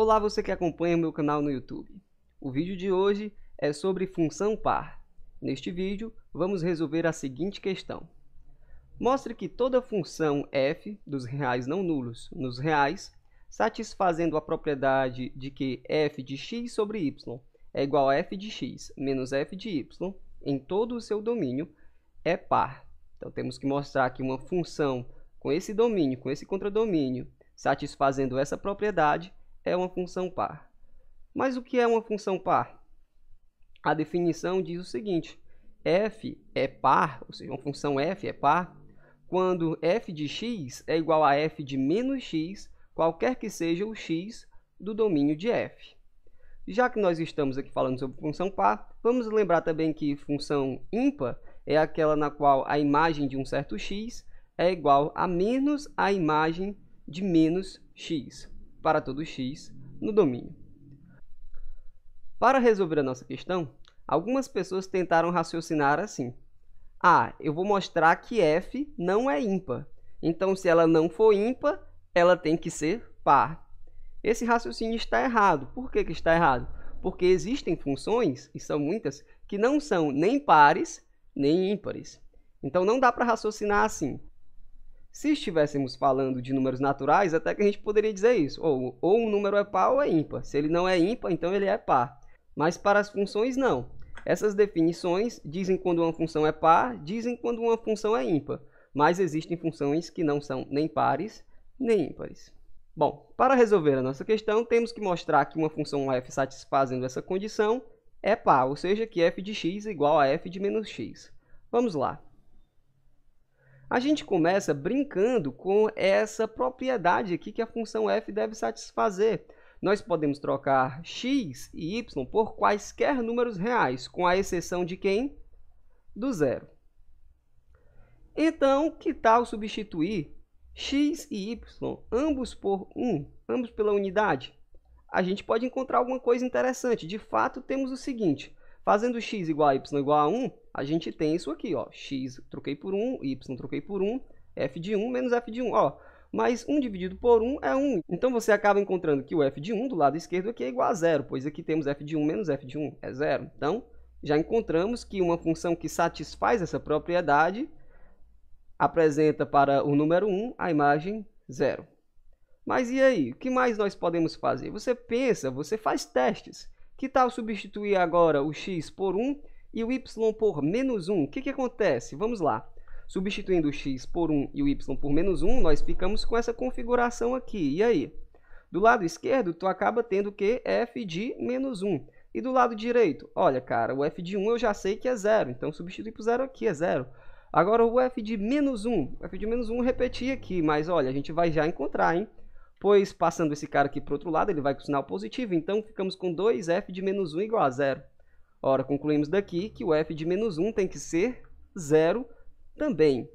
Olá você que acompanha meu canal no YouTube. O vídeo de hoje é sobre função par. Neste vídeo, vamos resolver a seguinte questão. Mostre que toda função f dos reais não nulos nos reais, satisfazendo a propriedade de que f de x sobre y é igual a f de x menos f de y, em todo o seu domínio, é par. Então, temos que mostrar que uma função com esse domínio, com esse contradomínio, satisfazendo essa propriedade, é uma função par. Mas o que é uma função par? A definição diz o seguinte, f é par, ou seja, uma função f é par, quando f de x é igual a f de menos x, qualquer que seja o x do domínio de f. Já que nós estamos aqui falando sobre função par, vamos lembrar também que função ímpar é aquela na qual a imagem de um certo x é igual a menos a imagem de menos x para todo x no domínio. Para resolver a nossa questão, algumas pessoas tentaram raciocinar assim. Ah, eu vou mostrar que f não é ímpar. Então, se ela não for ímpar, ela tem que ser par. Esse raciocínio está errado. Por que, que está errado? Porque existem funções, e são muitas, que não são nem pares nem ímpares. Então, não dá para raciocinar assim. Se estivéssemos falando de números naturais, até que a gente poderia dizer isso. Ou, ou um número é par ou é ímpar. Se ele não é ímpar, então ele é par. Mas para as funções, não. Essas definições dizem quando uma função é par, dizem quando uma função é ímpar. Mas existem funções que não são nem pares, nem ímpares. Bom, para resolver a nossa questão, temos que mostrar que uma função f satisfazendo essa condição é par, ou seja, que f de x é igual a f de menos x. Vamos lá. A gente começa brincando com essa propriedade aqui que a função f deve satisfazer. Nós podemos trocar x e y por quaisquer números reais, com a exceção de quem? Do zero. Então, que tal substituir x e y, ambos por 1, ambos pela unidade? A gente pode encontrar alguma coisa interessante. De fato, temos o seguinte, Fazendo x igual a y igual a 1, a gente tem isso aqui, ó. x troquei por 1, y troquei por 1, f de 1 menos f de 1, ó. Mas 1 dividido por 1 é 1. Então você acaba encontrando que o f de 1 do lado esquerdo aqui é igual a zero, pois aqui temos f de 1 menos f de 1, é zero. Então, já encontramos que uma função que satisfaz essa propriedade apresenta para o número 1 a imagem zero. Mas e aí? O que mais nós podemos fazer? Você pensa, você faz testes. Que tal substituir agora o x por 1 e o y por menos 1? O que, que acontece? Vamos lá. Substituindo o x por 1 e o y por menos 1, nós ficamos com essa configuração aqui. E aí? Do lado esquerdo, tu acaba tendo que f de menos 1. E do lado direito? Olha, cara, o f de 1 eu já sei que é zero, então substituir por zero aqui, é zero. Agora o f de menos 1, o f de menos 1 repetir aqui, mas olha, a gente vai já encontrar, hein? pois passando esse cara aqui para o outro lado, ele vai com sinal positivo, então ficamos com 2f de menos 1 igual a zero. Ora, concluímos daqui que o f de menos 1 tem que ser zero também.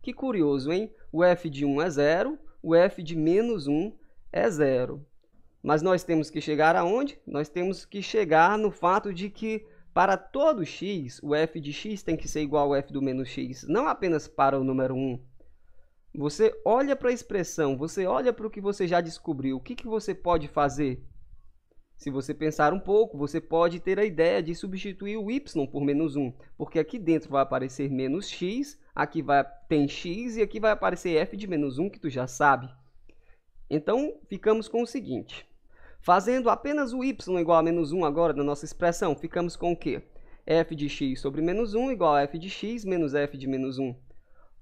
Que curioso, hein? O f de 1 é zero, o f de menos 1 é zero. Mas nós temos que chegar aonde? Nós temos que chegar no fato de que para todo x, o f de x tem que ser igual ao f do menos x, não apenas para o número 1. Você olha para a expressão, você olha para o que você já descobriu, o que, que você pode fazer? Se você pensar um pouco, você pode ter a ideia de substituir o y por menos 1, porque aqui dentro vai aparecer menos x, aqui vai, tem x e aqui vai aparecer f de menos 1, que tu já sabe. Então, ficamos com o seguinte. Fazendo apenas o y igual a menos 1 agora na nossa expressão, ficamos com o quê? f de x sobre menos 1 igual a f de x menos f de menos 1.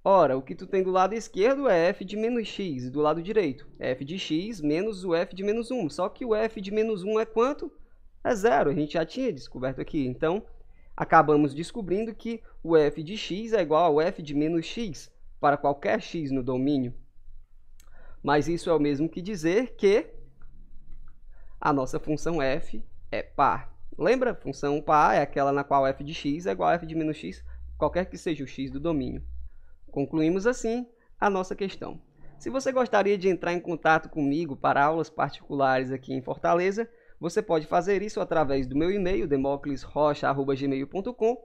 Ora, o que tu tem do lado esquerdo é f de menos x, e do lado direito f de x menos o f de menos 1. Só que o f de menos 1 é quanto? É zero, a gente já tinha descoberto aqui. Então, acabamos descobrindo que o f de x é igual ao f de menos x para qualquer x no domínio. Mas isso é o mesmo que dizer que a nossa função f é par. Lembra? Função par é aquela na qual f de x é igual a f de menos x, qualquer que seja o x do domínio. Concluímos assim a nossa questão. Se você gostaria de entrar em contato comigo para aulas particulares aqui em Fortaleza, você pode fazer isso através do meu e-mail democlesrocha@gmail.com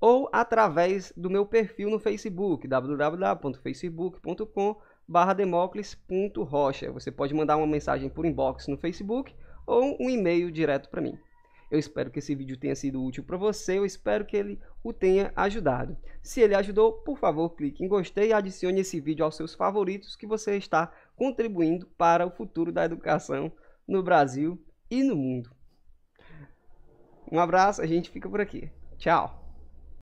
ou através do meu perfil no Facebook www.facebook.com democles.rocha. Você pode mandar uma mensagem por inbox no Facebook ou um e-mail direto para mim. Eu espero que esse vídeo tenha sido útil para você, eu espero que ele o tenha ajudado. Se ele ajudou, por favor, clique em gostei e adicione esse vídeo aos seus favoritos que você está contribuindo para o futuro da educação no Brasil e no mundo. Um abraço, a gente fica por aqui. Tchau!